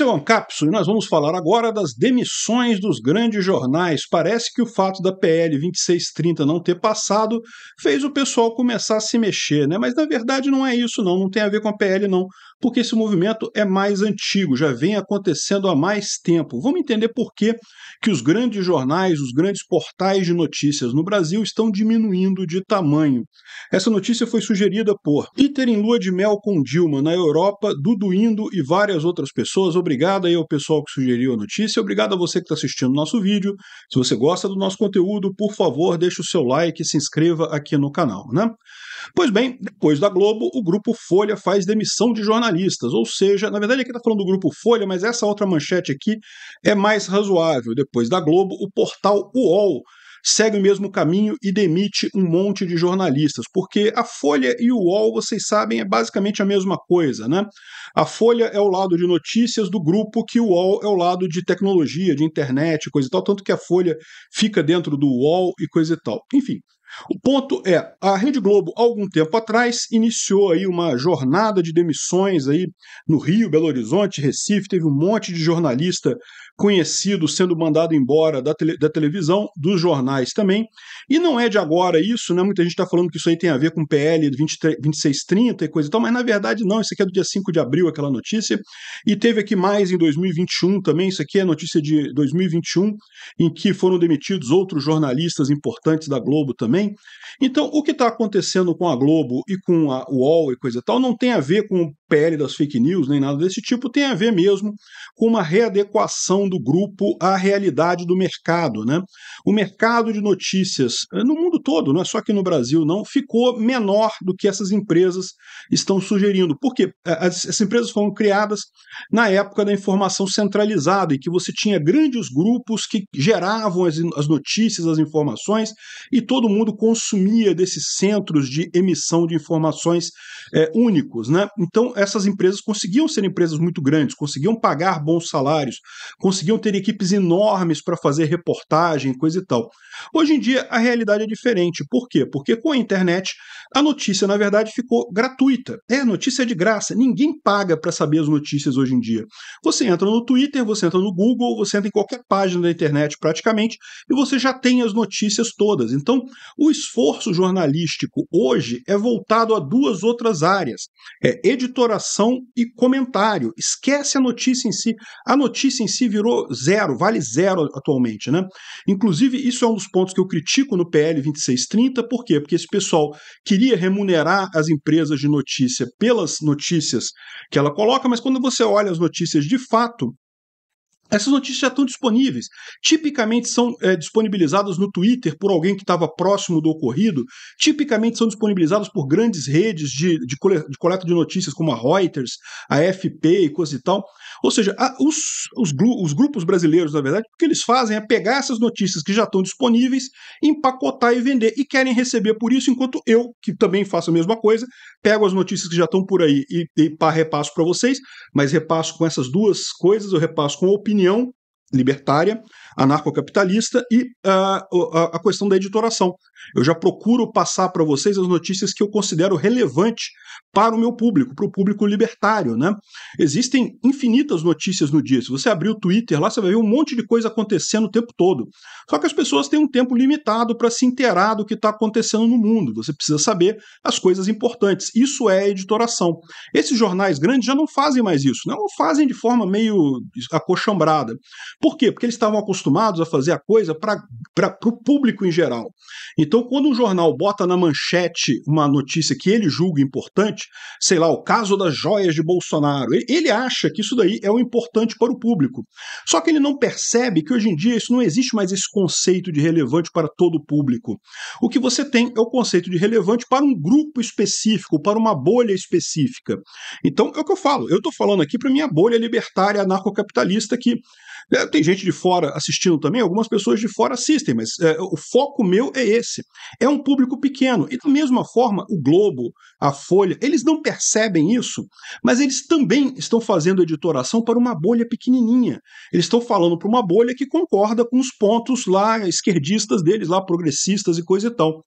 Esse é o Ancapsul e nós vamos falar agora das demissões dos grandes jornais. Parece que o fato da PL 2630 não ter passado fez o pessoal começar a se mexer, né? Mas na verdade não é isso não, não tem a ver com a PL não porque esse movimento é mais antigo, já vem acontecendo há mais tempo. Vamos entender por que, que os grandes jornais, os grandes portais de notícias no Brasil estão diminuindo de tamanho. Essa notícia foi sugerida por Peter em lua de mel com Dilma na Europa, Duduindo e várias outras pessoas. Obrigado aí ao pessoal que sugeriu a notícia, obrigado a você que está assistindo o nosso vídeo. Se você gosta do nosso conteúdo, por favor, deixe o seu like e se inscreva aqui no canal, né? Pois bem, depois da Globo, o grupo Folha faz demissão de jornalistas jornalistas, ou seja, na verdade aqui está falando do grupo Folha, mas essa outra manchete aqui é mais razoável. Depois da Globo, o portal UOL segue o mesmo caminho e demite um monte de jornalistas, porque a Folha e o UOL, vocês sabem, é basicamente a mesma coisa, né? A Folha é o lado de notícias do grupo, que o UOL é o lado de tecnologia, de internet, coisa e tal, tanto que a Folha fica dentro do UOL e coisa e tal. Enfim, o ponto é, a Rede Globo, algum tempo atrás, iniciou aí uma jornada de demissões aí no Rio, Belo Horizonte, Recife, teve um monte de jornalista conhecido sendo mandado embora da, tele, da televisão, dos jornais também. E não é de agora isso, né? Muita gente está falando que isso aí tem a ver com PL 23, 2630 e coisa e tal, mas na verdade não, isso aqui é do dia 5 de abril, aquela notícia. E teve aqui mais em 2021 também, isso aqui é notícia de 2021, em que foram demitidos outros jornalistas importantes da Globo também. Então, o que está acontecendo com a Globo e com a UOL e coisa e tal não tem a ver com o PL das fake news, nem nada desse tipo, tem a ver mesmo com uma readequação do grupo à realidade do mercado. Né? O mercado de notícias eh, no mundo todo, não é só aqui no Brasil, não, ficou menor do que essas empresas estão sugerindo. Porque eh, essas empresas foram criadas na época da informação centralizada, e que você tinha grandes grupos que geravam as, as notícias, as informações, e todo mundo consumia desses centros de emissão de informações é, únicos. Né? Então, essas empresas conseguiam ser empresas muito grandes, conseguiam pagar bons salários, conseguiam conseguiam ter equipes enormes para fazer reportagem, coisa e tal. Hoje em dia a realidade é diferente. Por quê? Porque com a internet a notícia, na verdade, ficou gratuita. É, notícia é de graça. Ninguém paga para saber as notícias hoje em dia. Você entra no Twitter, você entra no Google, você entra em qualquer página da internet praticamente e você já tem as notícias todas. Então, o esforço jornalístico hoje é voltado a duas outras áreas: é editoração e comentário. Esquece a notícia em si. A notícia em si virou virou zero, vale zero atualmente. Né? Inclusive, isso é um dos pontos que eu critico no PL 2630, por quê? Porque esse pessoal queria remunerar as empresas de notícia pelas notícias que ela coloca, mas quando você olha as notícias de fato, essas notícias já estão disponíveis. Tipicamente são é, disponibilizadas no Twitter por alguém que estava próximo do ocorrido. Tipicamente são disponibilizadas por grandes redes de, de, de coleta de notícias, como a Reuters, a FP e coisa e tal. Ou seja, a, os, os, os, grupos brasileiros, na verdade, o que eles fazem é pegar essas notícias que já estão disponíveis, empacotar e vender. E querem receber por isso, enquanto eu, que também faço a mesma coisa, pego as notícias que já estão por aí e, e pá, repasso para vocês, mas repasso com essas duas coisas, eu repasso com opinião opinião libertária, anarcocapitalista e ah, a, a questão da editoração. Eu já procuro passar para vocês as notícias que eu considero relevante para o meu público, para o público libertário. Né? Existem infinitas notícias no dia. Se você abrir o Twitter lá, você vai ver um monte de coisa acontecendo o tempo todo. Só que as pessoas têm um tempo limitado para se inteirar do que está acontecendo no mundo. Você precisa saber as coisas importantes. Isso é editoração. Esses jornais grandes já não fazem mais isso, não né? fazem de forma meio acochambrada. Por quê? Porque eles estavam acostumados a fazer a coisa para o público em geral. Então, quando um jornal bota na manchete uma notícia que ele julga importante, sei lá, o caso das joias de Bolsonaro, ele, ele acha que isso daí é o importante para o público. Só que ele não percebe que hoje em dia isso não existe mais esse conceito de relevante para todo o público. O que você tem é o conceito de relevante para um grupo específico, para uma bolha específica. Então, é o que eu falo. Eu estou falando aqui para minha bolha libertária anarcocapitalista que é, tem gente de fora assistindo também, algumas pessoas de fora assistem, mas é, o foco meu é esse. É um público pequeno. E da mesma forma, o Globo, a Folha, eles não percebem isso, mas eles também estão fazendo editoração para uma bolha pequenininha. Eles estão falando para uma bolha que concorda com os pontos lá esquerdistas deles, lá progressistas e coisa e tal.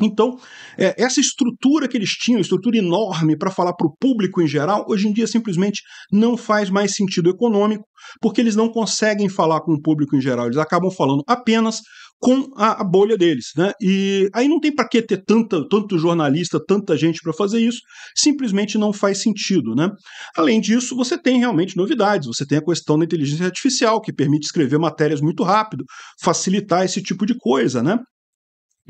Então, é, essa estrutura que eles tinham, estrutura enorme para falar para o público em geral, hoje em dia simplesmente não faz mais sentido econômico, porque eles não conseguem falar com o público em geral, eles acabam falando apenas com a, a bolha deles. Né? E aí não tem para que ter tanta, tanto jornalista, tanta gente para fazer isso, simplesmente não faz sentido. Né? Além disso, você tem realmente novidades, você tem a questão da inteligência artificial, que permite escrever matérias muito rápido, facilitar esse tipo de coisa. Né?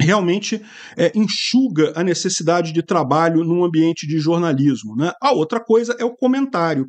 realmente é, enxuga a necessidade de trabalho num ambiente de jornalismo. Né? A outra coisa é o comentário.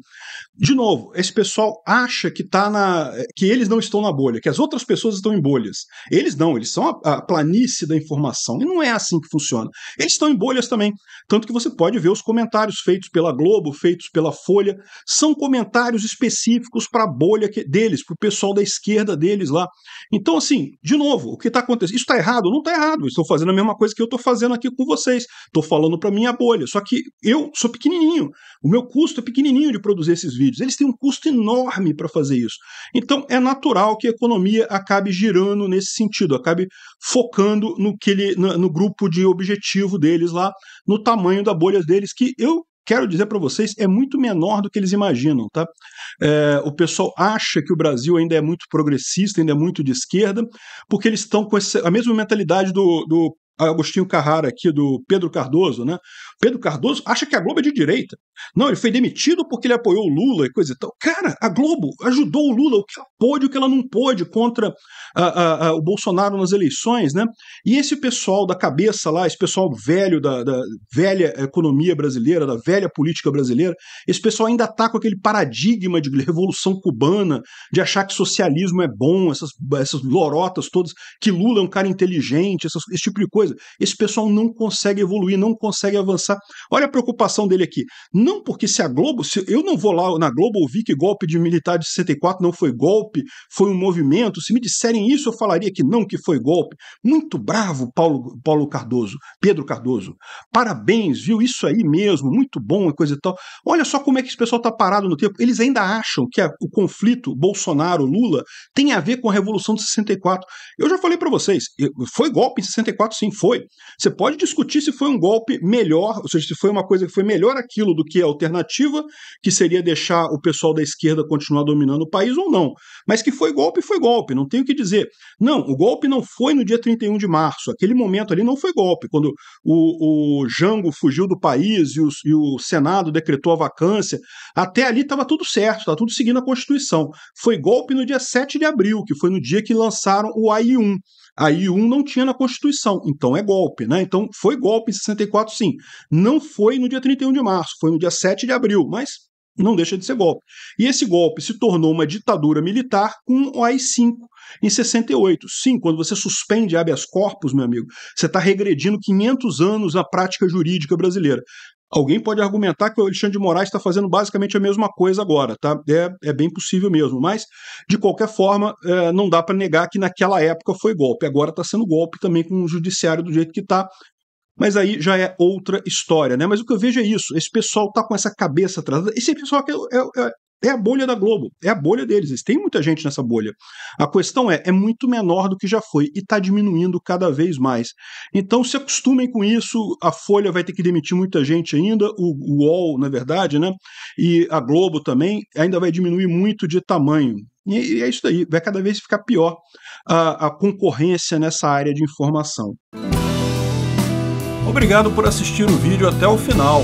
De novo, esse pessoal acha que tá na, que eles não estão na bolha, que as outras pessoas estão em bolhas. Eles não, eles são a, a planície da informação. E não é assim que funciona. Eles estão em bolhas também. Tanto que você pode ver os comentários feitos pela Globo, feitos pela Folha, são comentários específicos para a bolha que, deles, para o pessoal da esquerda deles lá. Então, assim, de novo, o que está acontecendo? Isso está errado? Não está errado errado, estou fazendo a mesma coisa que eu estou fazendo aqui com vocês, estou falando para minha bolha, só que eu sou pequenininho, o meu custo é pequenininho de produzir esses vídeos, eles têm um custo enorme para fazer isso. Então é natural que a economia acabe girando nesse sentido, acabe focando no, que ele, no, no grupo de objetivo deles lá, no tamanho da bolha deles, que eu quero dizer para vocês, é muito menor do que eles imaginam. Tá? É, o pessoal acha que o Brasil ainda é muito progressista, ainda é muito de esquerda, porque eles estão com a mesma mentalidade do, do Agostinho Carrara aqui, do Pedro Cardoso, né? Pedro Cardoso acha que a Globo é de direita. Não, ele foi demitido porque ele apoiou o Lula e coisa e tal. Cara, a Globo ajudou o Lula o que ela pôde, o que ela não pôde contra a, ah, a, ah, a, ah, o Bolsonaro nas eleições, né? E esse pessoal da cabeça lá, esse pessoal velho da, da velha economia brasileira, da velha política brasileira, esse pessoal ainda tá com aquele paradigma de revolução cubana, de achar que socialismo é bom, essas, essas lorotas todas, que Lula é um cara inteligente, essas, esse tipo de coisa. Esse pessoal não consegue evoluir, não consegue avançar. Olha a preocupação dele aqui. Não não, porque se a Globo. Se eu não vou lá na Globo ouvir que golpe de militar de 64 não foi golpe, foi um movimento. Se me disserem isso, eu falaria que não, que foi golpe. Muito bravo, Paulo, Paulo Cardoso, Pedro Cardoso. Parabéns, viu? Isso aí mesmo, muito bom e coisa e tal. Olha só como é que esse pessoal está parado no tempo. Eles ainda acham que a, o conflito Bolsonaro-Lula tem a ver com a Revolução de 64. Eu já falei para vocês, foi golpe em 64, sim, foi. Você pode discutir se foi um golpe melhor, ou seja, se foi uma coisa que foi melhor aquilo do que a é alternativa, que seria deixar o pessoal da esquerda continuar dominando o país ou não. Mas que foi golpe, foi golpe, não tenho o que dizer. Não, o golpe não foi no dia 31 de março. Aquele momento ali não foi golpe. Quando o, o Jango fugiu do país e o, e o Senado decretou a vacância, até ali estava tudo certo, estava tudo seguindo a Constituição. Foi golpe no dia 7 de abril, que foi no dia que lançaram o AI1. Aí um não tinha na Constituição, então é golpe, né? Então foi golpe em 64, sim. Não foi no dia 31 de março, foi no dia 7 de abril, mas não deixa de ser golpe. E esse golpe se tornou uma ditadura militar com o AI-5 em 68. Sim, quando você suspende habeas corpus, meu amigo, você está regredindo 500 anos na prática jurídica brasileira. Alguém pode argumentar que o Alexandre de Moraes está fazendo basicamente a mesma coisa agora, tá? É, é bem possível mesmo, mas de qualquer forma é, não dá para negar que naquela época foi golpe. Agora está sendo golpe também com o judiciário do jeito que está. Mas aí já é outra história, né? Mas o que eu vejo é isso: esse pessoal tá com essa cabeça atrasada. Esse pessoal é, é, é é a bolha da Globo, é a bolha deles. Tem muita gente nessa bolha. A questão é, é muito menor do que já foi e está diminuindo cada vez mais. Então se acostumem com isso. A Folha vai ter que demitir muita gente ainda, o, o UOL, na verdade, né? E a Globo também ainda vai diminuir muito de tamanho. E, e é isso daí. Vai cada vez ficar pior a, a concorrência nessa área de informação. Obrigado por assistir o vídeo até o final.